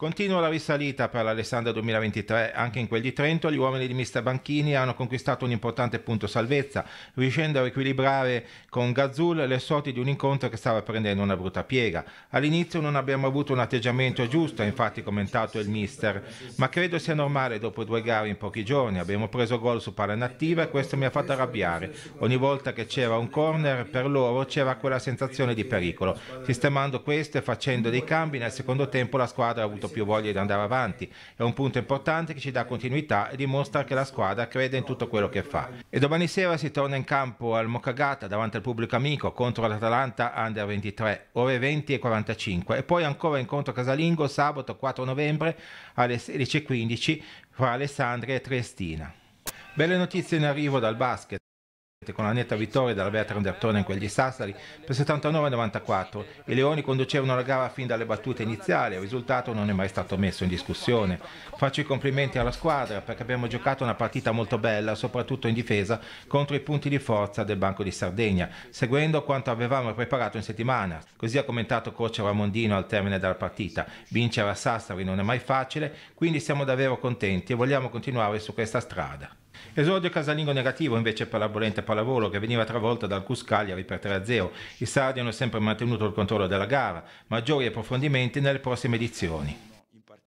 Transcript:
Continua la risalita per l'Alessandria 2023, anche in quel di Trento gli uomini di Mr. Banchini hanno conquistato un importante punto salvezza, riuscendo a equilibrare con Gazzul le sorti di un incontro che stava prendendo una brutta piega. All'inizio non abbiamo avuto un atteggiamento giusto, infatti commentato il mister, ma credo sia normale dopo due gare in pochi giorni, abbiamo preso gol su palla inattiva e questo mi ha fatto arrabbiare. Ogni volta che c'era un corner per loro c'era quella sensazione di pericolo. Sistemando questo e facendo dei cambi nel secondo tempo la squadra ha avuto più voglia di andare avanti. È un punto importante che ci dà continuità e dimostra che la squadra crede in tutto quello che fa. E domani sera si torna in campo al Mokagata davanti al pubblico amico contro l'Atalanta Under 23, ore 20 e 45 e poi ancora incontro casalingo sabato 4 novembre alle 16.15 fra Alessandria e Triestina. Belle notizie in arrivo dal basket con la netta vittoria della Vetra d'Artona in quegli Sassari per 79-94. I Leoni conducevano la gara fin dalle battute iniziali, il risultato non è mai stato messo in discussione. Faccio i complimenti alla squadra perché abbiamo giocato una partita molto bella, soprattutto in difesa, contro i punti di forza del Banco di Sardegna, seguendo quanto avevamo preparato in settimana. Così ha commentato Croce Ramondino al termine della partita. Vincere a Sassari non è mai facile, quindi siamo davvero contenti e vogliamo continuare su questa strada. Esordio casalingo negativo invece per la bollente pallavolo che veniva travolta dal Cus Cagliari per 3-0. I sardi hanno sempre mantenuto il controllo della gara, maggiori approfondimenti nelle prossime edizioni.